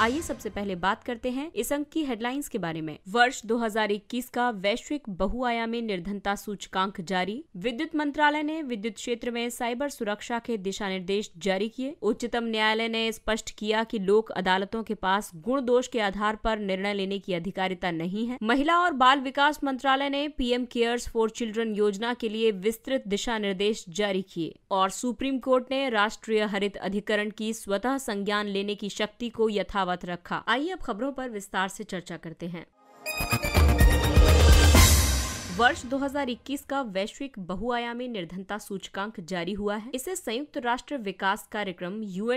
आइए सबसे पहले बात करते हैं इस अंक की हेडलाइंस के बारे में वर्ष 2021 का वैश्विक बहुआयामी निर्धनता सूचकांक जारी विद्युत मंत्रालय ने विद्युत क्षेत्र में साइबर सुरक्षा के दिशा निर्देश जारी किए उच्चतम न्यायालय ने स्पष्ट किया कि लोक अदालतों के पास गुण दोष के आधार पर निर्णय लेने की अधिकारिता नहीं है महिला और बाल विकास मंत्रालय ने पीएम केयर्स फॉर चिल्ड्रन योजना के लिए विस्तृत दिशा निर्देश जारी किए और सुप्रीम कोर्ट ने राष्ट्रीय हरित अधिकरण की स्वतः संज्ञान लेने की शक्ति को यथा यथावत रखा आइए अब खबरों पर विस्तार से चर्चा करते हैं वर्ष 2021 का वैश्विक बहुआयामी निर्धनता सूचकांक जारी हुआ है इसे संयुक्त राष्ट्र विकास कार्यक्रम यू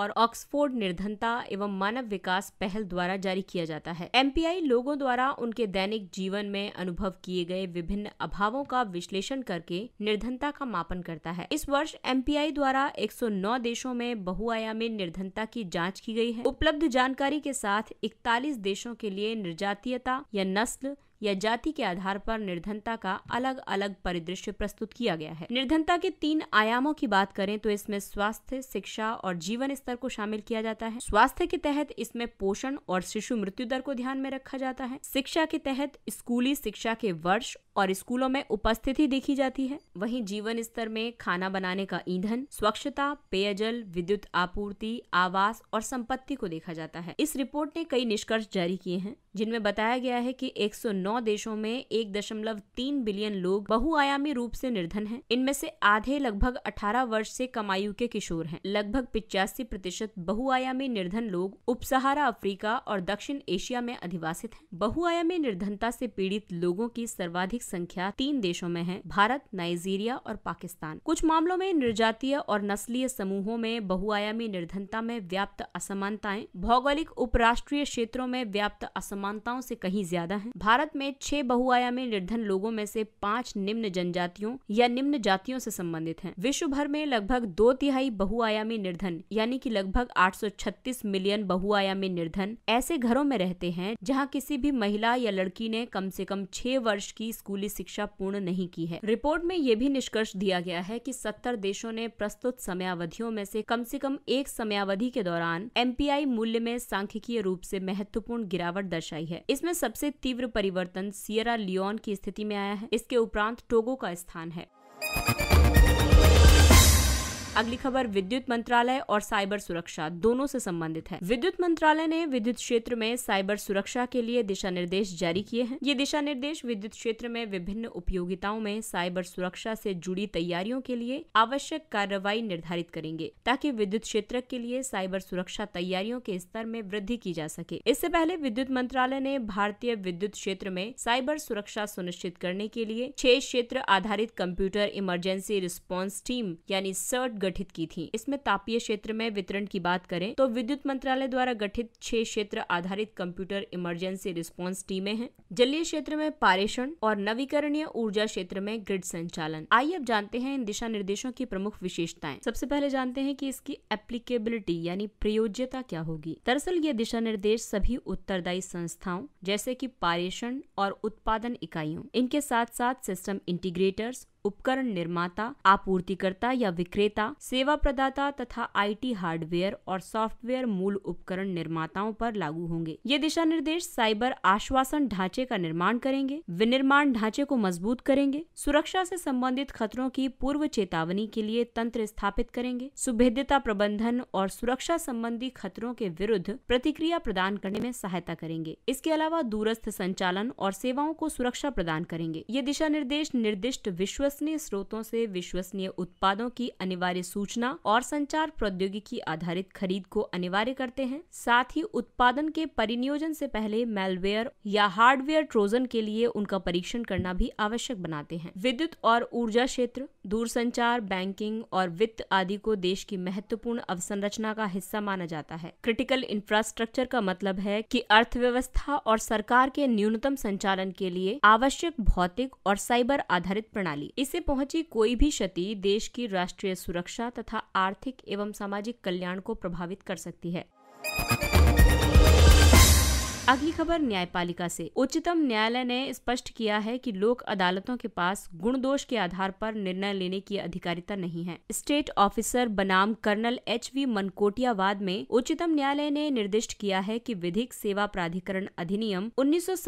और ऑक्सफोर्ड निर्धनता एवं मानव विकास पहल द्वारा जारी किया जाता है एम लोगों द्वारा उनके दैनिक जीवन में अनुभव किए गए विभिन्न अभावों का विश्लेषण करके निर्धनता का मापन करता है इस वर्ष एम द्वारा 109 देशों में बहुआयामी निर्धनता की जाँच की गयी है उपलब्ध जानकारी के साथ इकतालीस देशों के लिए निर्जातीयता या नस्ल या जाति के आधार पर निर्धनता का अलग अलग परिदृश्य प्रस्तुत किया गया है निर्धनता के तीन आयामों की बात करें तो इसमें स्वास्थ्य शिक्षा और जीवन स्तर को शामिल किया जाता है स्वास्थ्य के तहत इसमें पोषण और शिशु मृत्यु दर को ध्यान में रखा जाता है शिक्षा के तहत स्कूली शिक्षा के वर्ष और स्कूलों में उपस्थिति देखी जाती है वहीं जीवन स्तर में खाना बनाने का ईंधन स्वच्छता पेयजल विद्युत आपूर्ति आवास और संपत्ति को देखा जाता है इस रिपोर्ट ने कई निष्कर्ष जारी किए हैं जिनमें बताया गया है कि 109 देशों में 1.3 बिलियन लोग बहुआयामी रूप से निर्धन हैं। इनमें से आधे लगभग 18 वर्ष से कम आयु के किशोर हैं। लगभग पिचासी प्रतिशत बहुआयामी निर्धन लोग उपसहारा अफ्रीका और दक्षिण एशिया में अधिवासित हैं। बहुआयामी निर्धनता से पीड़ित लोगों की सर्वाधिक अधिक संख्या तीन देशों में है भारत नाइजीरिया और पाकिस्तान कुछ मामलों में निर्जातीय और नस्लीय समूहों में बहुआयामी निर्धनता में व्याप्त असमानताएं भौगोलिक उपराष्ट्रीय क्षेत्रों में व्याप्त असमानताओं से कहीं ज्यादा है भारत में छह बहुआयामी निर्धन लोगों में से पांच निम्न जनजातियों या निम्न जातियों से संबंधित हैं। विश्व भर में लगभग दो तिहाई बहुआयामी निर्धन यानी कि लगभग 836 मिलियन बहुआयामी निर्धन ऐसे घरों में रहते हैं जहां किसी भी महिला या लड़की ने कम से कम छह वर्ष की स्कूल स्कूली शिक्षा पूर्ण नहीं की है रिपोर्ट में ये भी निष्कर्ष दिया गया है कि 70 देशों ने प्रस्तुत समयावधियों में से कम से कम एक समयावधि के दौरान एम मूल्य में सांख्यिकीय रूप से महत्वपूर्ण गिरावट दर्शाई है इसमें सबसे तीव्र परिवर्तन सियरा लियोन की स्थिति में आया है इसके उपरांत टोगो का स्थान है अगली खबर विद्युत मंत्रालय और साइबर सुरक्षा दोनों से संबंधित है विद्युत मंत्रालय ने विद्युत क्षेत्र में साइबर सुरक्षा के लिए दिशा निर्देश जारी किए हैं ये दिशा निर्देश विद्युत क्षेत्र में विभिन्न उपयोगिताओं में साइबर सुरक्षा से जुड़ी तैयारियों के लिए आवश्यक कार्रवाई निर्धारित करेंगे ताकि विद्युत क्षेत्र के लिए साइबर सुरक्षा तैयारियों के स्तर में वृद्धि की जा सके इससे पहले विद्युत मंत्रालय ने भारतीय विद्युत क्षेत्र में साइबर सुरक्षा सुनिश्चित करने के लिए छह क्षेत्र आधारित कंप्यूटर इमरजेंसी रिस्पॉन्स टीम यानी सर्ट गठित की थी इसमें तापीय क्षेत्र में वितरण की बात करें तो विद्युत मंत्रालय द्वारा गठित छह क्षेत्र आधारित कंप्यूटर इमरजेंसी रिस्पॉन्स टीमें हैं जलीय क्षेत्र में पारेषण और नवीकरणीय ऊर्जा क्षेत्र में ग्रिड संचालन आइए अब जानते हैं इन दिशा निर्देशों की प्रमुख विशेषताएं सबसे पहले जानते हैं की इसकी एप्लीकेबिलिटी यानी प्रयोज्यता क्या होगी दरअसल ये दिशा निर्देश सभी उत्तरदायी संस्थाओं जैसे की पारेषण और उत्पादन इकाइयों इनके साथ साथ सिस्टम इंटीग्रेटर्स उपकरण निर्माता आपूर्तिकर्ता या विक्रेता सेवा प्रदाता तथा आईटी हार्डवेयर और सॉफ्टवेयर मूल उपकरण निर्माताओं पर लागू होंगे ये दिशा निर्देश साइबर आश्वासन ढांचे का निर्माण करेंगे विनिर्माण ढांचे को मजबूत करेंगे सुरक्षा से संबंधित खतरों की पूर्व चेतावनी के लिए तंत्र स्थापित करेंगे सुभेद्यता प्रबंधन और सुरक्षा संबंधी खतरों के विरुद्ध प्रतिक्रिया प्रदान करने में सहायता करेंगे इसके अलावा दूरस्थ संचालन और सेवाओं को सुरक्षा प्रदान करेंगे ये दिशा निर्देश निर्दिष्ट विश्व विश्वसनीय स्रोतों से विश्वसनीय उत्पादों की अनिवार्य सूचना और संचार प्रौद्योगिकी आधारित खरीद को अनिवार्य करते हैं साथ ही उत्पादन के परिनियोजन से पहले मेलवेयर या हार्डवेयर ट्रोजन के लिए उनका परीक्षण करना भी आवश्यक बनाते हैं विद्युत और ऊर्जा क्षेत्र दूरसंचार बैंकिंग और वित्त आदि को देश की महत्वपूर्ण अवसंरचना का हिस्सा माना जाता है क्रिटिकल इंफ्रास्ट्रक्चर का मतलब है कि अर्थव्यवस्था और सरकार के न्यूनतम संचालन के लिए आवश्यक भौतिक और साइबर आधारित प्रणाली इससे पहुंची कोई भी क्षति देश की राष्ट्रीय सुरक्षा तथा आर्थिक एवं सामाजिक कल्याण को प्रभावित कर सकती है अगली खबर न्यायपालिका से उच्चतम न्यायालय ने स्पष्ट किया है कि लोक अदालतों के पास गुण दोष के आधार पर निर्णय लेने की अधिकारिता नहीं है स्टेट ऑफिसर बनाम कर्नल एच वी मनकोटिया वाद में उच्चतम न्यायालय ने निर्दिष्ट किया है कि विधिक सेवा प्राधिकरण अधिनियम उन्नीस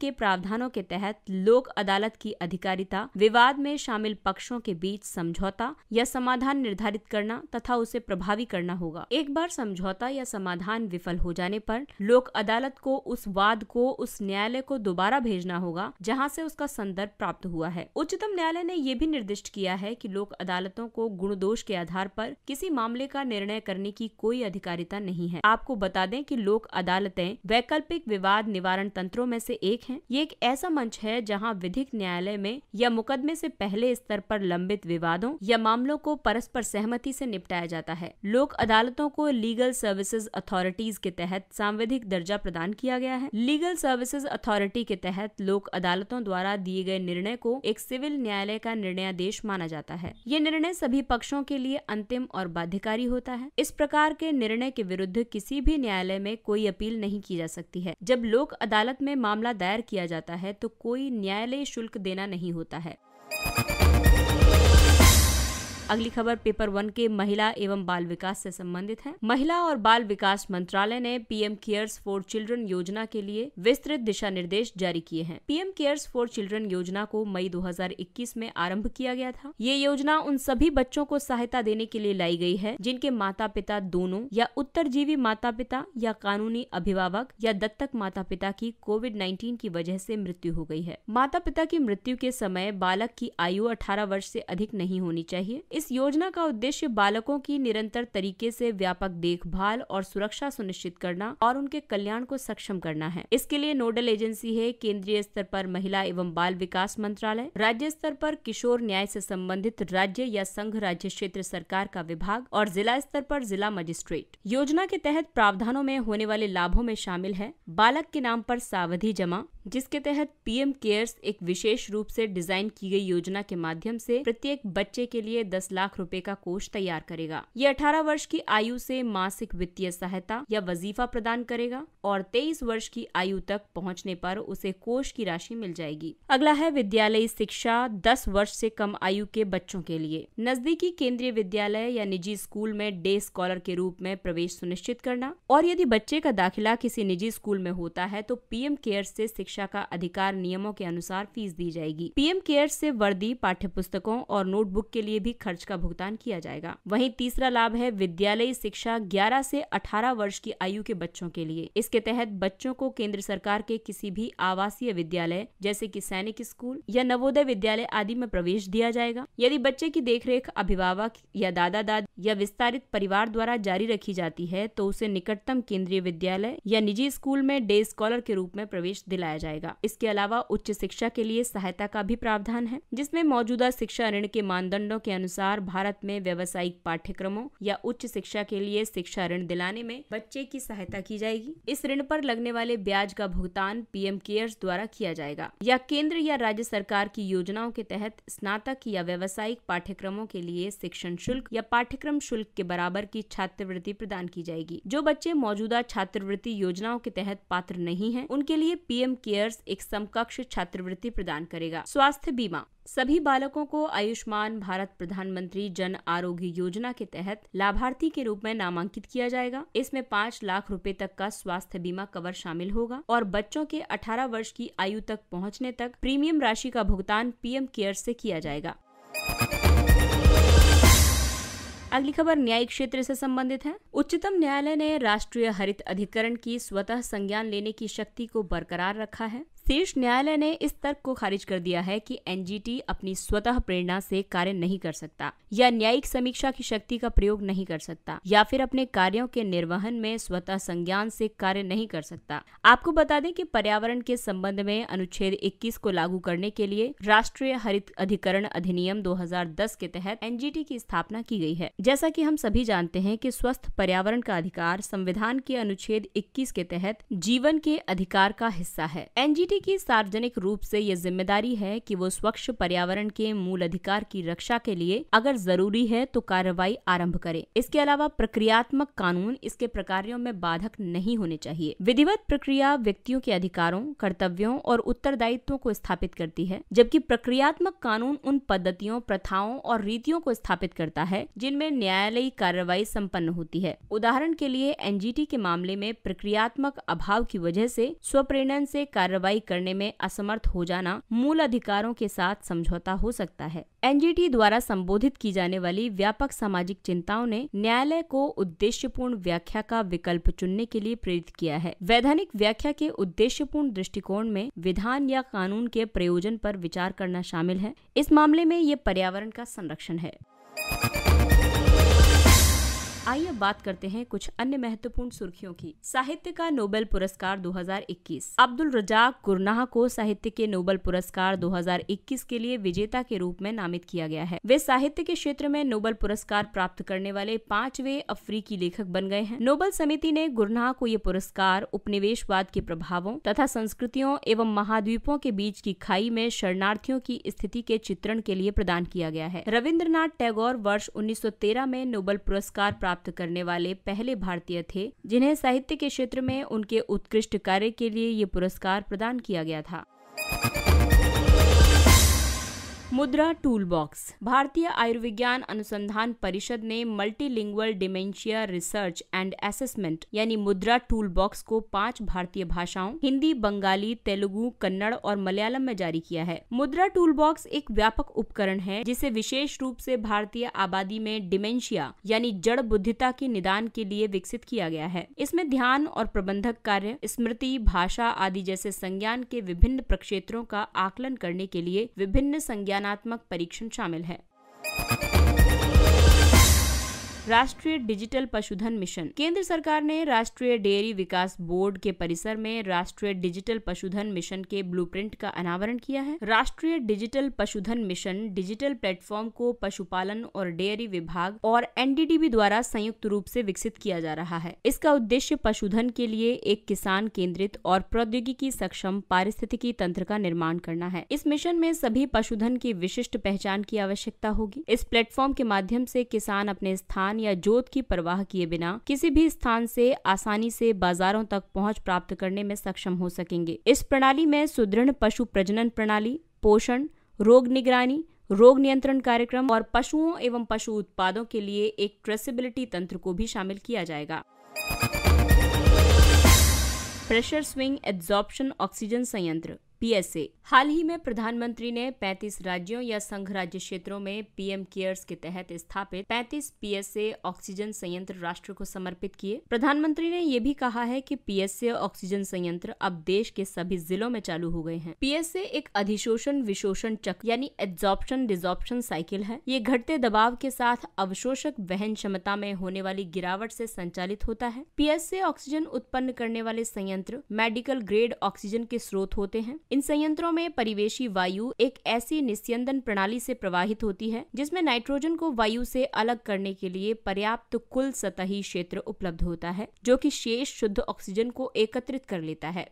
के प्रावधानों के तहत लोक अदालत की अधिकारिता विवाद में शामिल पक्षों के बीच समझौता या समाधान निर्धारित करना तथा उसे प्रभावी करना होगा एक बार समझौता या समाधान विफल हो जाने पर लोक अदालत को उस वाद को उस न्यायालय को दोबारा भेजना होगा जहाँ से उसका संदर्भ प्राप्त हुआ है उच्चतम न्यायालय ने यह भी निर्दिष्ट किया है कि लोक अदालतों को गुण दोष के आधार पर किसी मामले का निर्णय करने की कोई अधिकारिता नहीं है आपको बता दें कि लोक अदालतें वैकल्पिक विवाद निवारण तंत्रों में से एक है ये एक ऐसा मंच है जहाँ विधिक न्यायालय में या मुकदमे से पहले स्तर पर लंबित विवादों या मामलों को परस्पर सहमति से निपटाया जाता है लोक अदालतों को लीगल सर्विसेज अथॉरिटीज के तहत सांविधिक दर्जा प्रदान किया गया है लीगल सर्विसेज अथॉरिटी के तहत लोक अदालतों द्वारा दिए गए निर्णय को एक सिविल न्यायालय का निर्णयादेश माना जाता है ये निर्णय सभी पक्षों के लिए अंतिम और बाध्यकारी होता है इस प्रकार के निर्णय के विरुद्ध किसी भी न्यायालय में कोई अपील नहीं की जा सकती है जब लोक अदालत में मामला दायर किया जाता है तो कोई न्यायालय शुल्क देना नहीं होता है अगली खबर पेपर वन के महिला एवं बाल विकास से संबंधित है महिला और बाल विकास मंत्रालय ने पीएम केयर्स फॉर चिल्ड्रन योजना के लिए विस्तृत दिशा निर्देश जारी किए हैं पीएम केयर्स फॉर चिल्ड्रन योजना को मई 2021 में आरंभ किया गया था ये योजना उन सभी बच्चों को सहायता देने के लिए लाई गई है जिनके माता पिता दोनों या उत्तरजीवी माता पिता या कानूनी अभिभावक या दत्तक माता पिता की कोविड नाइन्टीन की वजह से मृत्यु हो गई है माता पिता की मृत्यु के समय बालक की आयु अठारह वर्ष से अधिक नहीं होनी चाहिए इस योजना का उद्देश्य बालकों की निरंतर तरीके से व्यापक देखभाल और सुरक्षा सुनिश्चित करना और उनके कल्याण को सक्षम करना है इसके लिए नोडल एजेंसी है केंद्रीय स्तर पर महिला एवं बाल विकास मंत्रालय राज्य स्तर पर किशोर न्याय से संबंधित राज्य या संघ राज्य क्षेत्र सरकार का विभाग और जिला स्तर पर जिला मजिस्ट्रेट योजना के तहत प्रावधानों में होने वाले लाभों में शामिल है बालक के नाम पर सावधि जमा जिसके तहत पीएम केयर्स एक विशेष रूप से डिजाइन की गई योजना के माध्यम से प्रत्येक बच्चे के लिए 10 लाख रुपए का कोष तैयार करेगा ये 18 वर्ष की आयु से मासिक वित्तीय सहायता या वजीफा प्रदान करेगा और 23 वर्ष की आयु तक पहुंचने पर उसे कोष की राशि मिल जाएगी अगला है विद्यालय शिक्षा दस वर्ष से कम आयु के बच्चों के लिए नजदीकी केंद्रीय विद्यालय या निजी स्कूल में डे स्कॉलर के रूप में प्रवेश सुनिश्चित करना और यदि बच्चे का दाखिला किसी निजी स्कूल में होता है तो पीएम केयर्स से शिक्षा शिक्षा का अधिकार नियमों के अनुसार फीस दी जाएगी पीएम केयर से वर्दी पाठ्य पुस्तकों और नोटबुक के लिए भी खर्च का भुगतान किया जाएगा वहीं तीसरा लाभ है विद्यालय शिक्षा 11 से 18 वर्ष की आयु के बच्चों के लिए इसके तहत बच्चों को केंद्र सरकार के किसी भी आवासीय विद्यालय जैसे की सैनिक स्कूल या नवोदय विद्यालय आदि में प्रवेश दिया जाएगा यदि बच्चे की देखरेख अभिभावक या दादा दादी या विस्तारित परिवार द्वारा जारी रखी जाती है तो उसे निकटतम केंद्रीय विद्यालय या निजी स्कूल में डे स्कॉलर के रूप में प्रवेश दिलाया जाए जाएगा इसके अलावा उच्च शिक्षा के लिए सहायता का भी प्रावधान है जिसमें मौजूदा शिक्षा ऋण के मानदंडों के अनुसार भारत में व्यवसायिक पाठ्यक्रमों या उच्च शिक्षा के लिए शिक्षा ऋण दिलाने में बच्चे की सहायता की जाएगी इस ऋण पर लगने वाले ब्याज का भुगतान पीएम केयर्स द्वारा किया जाएगा या केंद्र या राज्य सरकार की योजनाओं के तहत स्नातक या व्यवसायिक पाठ्यक्रमों के लिए शिक्षण शुल्क या पाठ्यक्रम शुल्क के बराबर की छात्रवृत्ति प्रदान की जाएगी जो बच्चे मौजूदा छात्रवृत्ति योजनाओं के तहत पात्र नहीं है उनके लिए पीएम केयर केयर्स एक समकक्ष छात्रवृत्ति प्रदान करेगा स्वास्थ्य बीमा सभी बालकों को आयुष्मान भारत प्रधानमंत्री जन आरोग्य योजना के तहत लाभार्थी के रूप में नामांकित किया जाएगा इसमें पाँच लाख रुपए तक का स्वास्थ्य बीमा कवर शामिल होगा और बच्चों के 18 वर्ष की आयु तक पहुंचने तक प्रीमियम राशि का भुगतान पीएम केयर से किया जाएगा अगली खबर न्यायिक क्षेत्र से संबंधित है उच्चतम न्यायालय ने राष्ट्रीय हरित अधिकरण की स्वतः संज्ञान लेने की शक्ति को बरकरार रखा है शीर्ष न्यायालय ने इस तर्क को खारिज कर दिया है कि एनजीटी अपनी स्वतः प्रेरणा से कार्य नहीं कर सकता या न्यायिक समीक्षा की शक्ति का प्रयोग नहीं कर सकता या फिर अपने कार्यों के निर्वहन में स्वतः संज्ञान से कार्य नहीं कर सकता आपको बता दें कि पर्यावरण के संबंध में अनुच्छेद 21 को लागू करने के लिए राष्ट्रीय हरित अधिकरण अधिनियम 2010 के तहत एनजीटी की स्थापना की गई है जैसा कि हम सभी जानते हैं कि स्वस्थ पर्यावरण का अधिकार संविधान के अनुच्छेद 21 के तहत जीवन के अधिकार का हिस्सा है एनजीटी कमेटी की सार्वजनिक रूप से ये जिम्मेदारी है कि वो स्वच्छ पर्यावरण के मूल अधिकार की रक्षा के लिए अगर जरूरी है तो कार्रवाई आरंभ करे इसके अलावा प्रक्रियात्मक कानून इसके प्रकारियों में बाधक नहीं होने चाहिए विधिवत प्रक्रिया व्यक्तियों के अधिकारों कर्तव्यों और उत्तरदायित्वों को स्थापित करती है जबकि प्रक्रियात्मक कानून उन पद्धतियों प्रथाओं और रीतियों को स्थापित करता है जिनमें न्यायालयी कार्रवाई संपन्न होती है उदाहरण के लिए एनजीटी के मामले में प्रक्रियात्मक अभाव की वजह से स्वप्रेरण से कार्रवाई करने में असमर्थ हो जाना मूल अधिकारों के साथ समझौता हो सकता है एनजीटी द्वारा संबोधित की जाने वाली व्यापक सामाजिक चिंताओं ने न्यायालय को उद्देश्यपूर्ण व्याख्या का विकल्प चुनने के लिए प्रेरित किया है वैधानिक व्याख्या के उद्देश्यपूर्ण दृष्टिकोण में विधान या कानून के प्रयोजन पर विचार करना शामिल है इस मामले में ये पर्यावरण का संरक्षण है आइए बात करते हैं कुछ अन्य महत्वपूर्ण सुर्खियों की साहित्य का नोबेल पुरस्कार 2021 अब्दुल रजाक गुरनाह को साहित्य के नोबेल पुरस्कार 2021 के लिए विजेता के रूप में नामित किया गया है वे साहित्य के क्षेत्र में नोबेल पुरस्कार प्राप्त करने वाले पांचवे अफ्रीकी लेखक बन गए हैं नोबेल समिति ने गुरनाह को ये पुरस्कार उपनिवेशवाद के प्रभावों तथा संस्कृतियों एवं महाद्वीपों के बीच की खाई में शरणार्थियों की स्थिति के चित्रण के लिए प्रदान किया गया है रविन्द्रनाथ टैगोर वर्ष उन्नीस में नोबेल पुरस्कार प्राप्त प्राप्त करने वाले पहले भारतीय थे जिन्हें साहित्य के क्षेत्र में उनके उत्कृष्ट कार्य के लिए ये पुरस्कार प्रदान किया गया था मुद्रा टूल बॉक्स भारतीय आयुर्विज्ञान अनुसंधान परिषद ने multilingual dementia research and assessment यानी मुद्रा टूल बॉक्स को पांच भारतीय भाषाओं हिंदी बंगाली तेलुगु कन्नड़ और मलयालम में जारी किया है मुद्रा टूल बॉक्स एक व्यापक उपकरण है जिसे विशेष रूप से भारतीय आबादी में डिमेंशिया यानी जड़ बुद्धिता के निदान के लिए विकसित किया गया है इसमें ध्यान और प्रबंधक कार्य स्मृति भाषा आदि जैसे संज्ञान के विभिन्न प्रक्षेत्रों का आकलन करने के लिए विभिन्न संज्ञान संज्ञानात्मक परीक्षण शामिल है राष्ट्रीय डिजिटल पशुधन मिशन केंद्र सरकार ने राष्ट्रीय डेयरी विकास बोर्ड के परिसर में राष्ट्रीय डिजिटल पशुधन मिशन के ब्लूप्रिंट का अनावरण किया है राष्ट्रीय डिजिटल पशुधन मिशन डिजिटल प्लेटफॉर्म को पशुपालन और डेयरी विभाग और एनडीडीबी द्वारा संयुक्त रूप से विकसित किया जा रहा है इसका उद्देश्य पशुधन के लिए एक किसान केंद्रित और प्रौद्योगिकी सक्षम पारिस्थितिकी तंत्र का निर्माण करना है इस मिशन में सभी पशुधन की विशिष्ट पहचान की आवश्यकता होगी इस प्लेटफॉर्म के माध्यम से किसान अपने स्थान ध्यान या जोत की परवाह किए बिना किसी भी स्थान से आसानी से बाजारों तक पहुंच प्राप्त करने में सक्षम हो सकेंगे इस प्रणाली में सुदृढ़ पशु प्रजनन प्रणाली पोषण रोग निगरानी रोग नियंत्रण कार्यक्रम और पशुओं एवं पशु उत्पादों के लिए एक ट्रेसिबिलिटी तंत्र को भी शामिल किया जाएगा प्रेशर स्विंग एब्जॉर्प्शन ऑक्सीजन संयंत्र पीएसए हाल ही में प्रधानमंत्री ने 35 राज्यों या संघ राज्य क्षेत्रों में पीएम केयर्स के तहत स्थापित 35 पीएसए ऑक्सीजन संयंत्र राष्ट्र को समर्पित किए प्रधानमंत्री ने ये भी कहा है कि पीएसए ऑक्सीजन संयंत्र अब देश के सभी जिलों में चालू हो गए हैं पीएसए एक अधिशोषण विशोषण चक्र यानी एब्जॉर्प्शन डिजॉर्प्शन साइकिल है ये घटते दबाव के साथ अवशोषक वहन क्षमता में होने वाली गिरावट से संचालित होता है पीएसए ऑक्सीजन उत्पन्न करने वाले संयंत्र मेडिकल ग्रेड ऑक्सीजन के स्रोत होते हैं इन संयंत्रों में परिवेशी वायु एक ऐसी निस्यंदन प्रणाली से प्रवाहित होती है जिसमें नाइट्रोजन को वायु से अलग करने के लिए पर्याप्त कुल सतही क्षेत्र उपलब्ध होता है जो कि शेष शुद्ध ऑक्सीजन को एकत्रित कर लेता है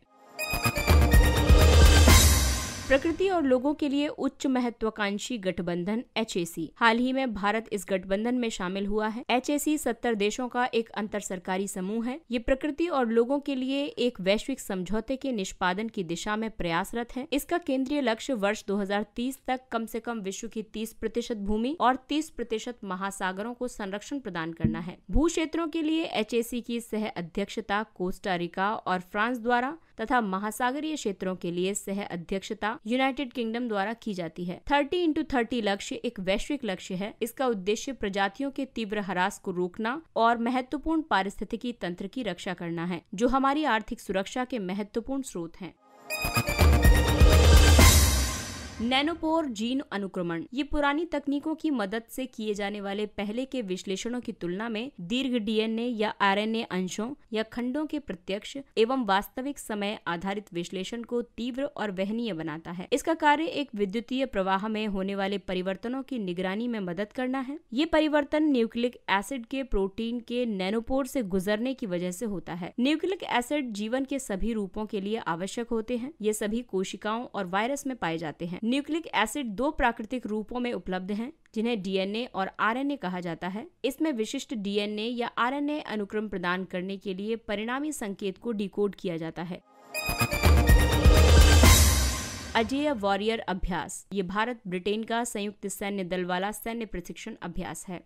प्रकृति और लोगों के लिए उच्च महत्वाकांक्षी गठबंधन एच हाल ही में भारत इस गठबंधन में शामिल हुआ है एच सत्तर देशों का एक अंतर सरकारी समूह है ये प्रकृति और लोगों के लिए एक वैश्विक समझौते के निष्पादन की दिशा में प्रयासरत है इसका केंद्रीय लक्ष्य वर्ष 2030 तक कम से कम विश्व की 30 प्रतिशत भूमि और 30 प्रतिशत महासागरों को संरक्षण प्रदान करना है भू क्षेत्रों के लिए एच की सह अध्यक्षता कोस्टा रिका और फ्रांस द्वारा तथा महासागरीय क्षेत्रों के लिए सह अध्यक्षता यूनाइटेड किंगडम द्वारा की जाती है थर्टी इंटू थर्टी लक्ष्य एक वैश्विक लक्ष्य है इसका उद्देश्य प्रजातियों के तीव्र हरास को रोकना और महत्वपूर्ण पारिस्थितिकी तंत्र की रक्षा करना है जो हमारी आर्थिक सुरक्षा के महत्वपूर्ण स्रोत हैं नैनोपोर जीन अनुक्रमण ये पुरानी तकनीकों की मदद से किए जाने वाले पहले के विश्लेषणों की तुलना में दीर्घ डीएनए या आरएनए अंशों या खंडों के प्रत्यक्ष एवं वास्तविक समय आधारित विश्लेषण को तीव्र और वहनीय बनाता है इसका कार्य एक विद्युतीय प्रवाह में होने वाले परिवर्तनों की निगरानी में मदद करना है ये परिवर्तन न्यूक्लिक एसिड के प्रोटीन के नैनोपोर से गुजरने की वजह से होता है न्यूक्लिक एसिड जीवन के सभी रूपों के लिए आवश्यक होते हैं ये सभी कोशिकाओं और वायरस में पाए जाते हैं न्यूक्लिक एसिड दो प्राकृतिक रूपों में उपलब्ध हैं जिन्हें डीएनए और आरएनए कहा जाता है इसमें विशिष्ट डीएनए या आरएनए अनुक्रम प्रदान करने के लिए परिणामी संकेत को डिकोड किया जाता है अजय वॉरियर अभ्यास ये भारत ब्रिटेन का संयुक्त सैन्य दल वाला सैन्य प्रशिक्षण अभ्यास है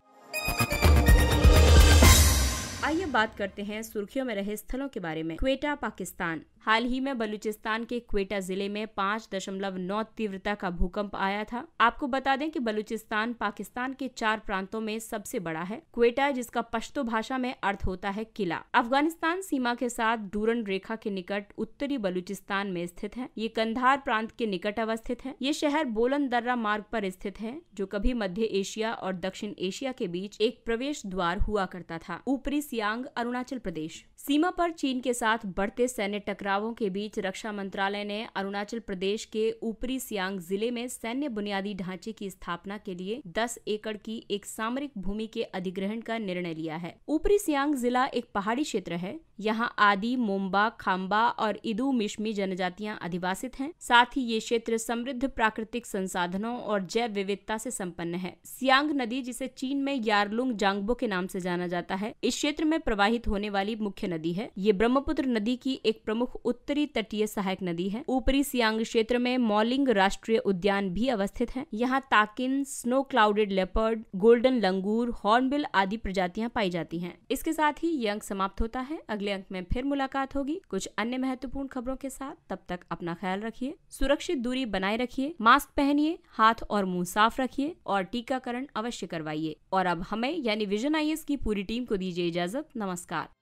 आइए बात करते हैं सुर्खियों में रहे स्थलों के बारे में क्वेटा पाकिस्तान हाल ही में बलूचिस्तान के क्वेटा जिले में पाँच दशमलव नौ तीव्रता का भूकंप आया था आपको बता दें कि बलूचिस्तान पाकिस्तान के चार प्रांतों में सबसे बड़ा है क्वेटा जिसका पश्तो भाषा में अर्थ होता है किला अफगानिस्तान सीमा के साथ डूरन रेखा के निकट उत्तरी बलूचिस्तान में स्थित है ये कंधार प्रांत के निकट अवस्थित है ये शहर बोलन दर्रा मार्ग पर स्थित है जो कभी मध्य एशिया और दक्षिण एशिया के बीच एक प्रवेश द्वार हुआ करता था ऊपरी सियांग अरुणाचल प्रदेश सीमा पर चीन के साथ बढ़ते सैन्य टकराव पथरावों के बीच रक्षा मंत्रालय ने अरुणाचल प्रदेश के ऊपरी सियांग जिले में सैन्य बुनियादी ढांचे की स्थापना के लिए 10 एकड़ की एक सामरिक भूमि के अधिग्रहण का निर्णय लिया है ऊपरी सियांग जिला एक पहाड़ी क्षेत्र है यहाँ आदि मोम्बा खाम्बा और इदू मिश्मी जनजातियाँ अधिवासित हैं साथ ही ये क्षेत्र समृद्ध प्राकृतिक संसाधनों और जैव विविधता से संपन्न है सियांग नदी जिसे चीन में यारलुंग जांगबो के नाम से जाना जाता है इस क्षेत्र में प्रवाहित होने वाली मुख्य नदी है ये ब्रह्मपुत्र नदी की एक प्रमुख उत्तरी तटीय सहायक नदी है ऊपरी सियांग क्षेत्र में मॉलिंग राष्ट्रीय उद्यान भी अवस्थित है यहाँ takin snow clouded leopard golden langur hornbill आदि प्रजातियाँ पाई जाती है इसके साथ ही यंग समाप्त होता है अगले अगले अंक में फिर मुलाकात होगी कुछ अन्य महत्वपूर्ण खबरों के साथ तब तक अपना ख्याल रखिए सुरक्षित दूरी बनाए रखिए मास्क पहनिए हाथ और मुंह साफ रखिए और टीकाकरण अवश्य करवाइए और अब हमें यानी विजन आई की पूरी टीम को दीजिए इजाजत नमस्कार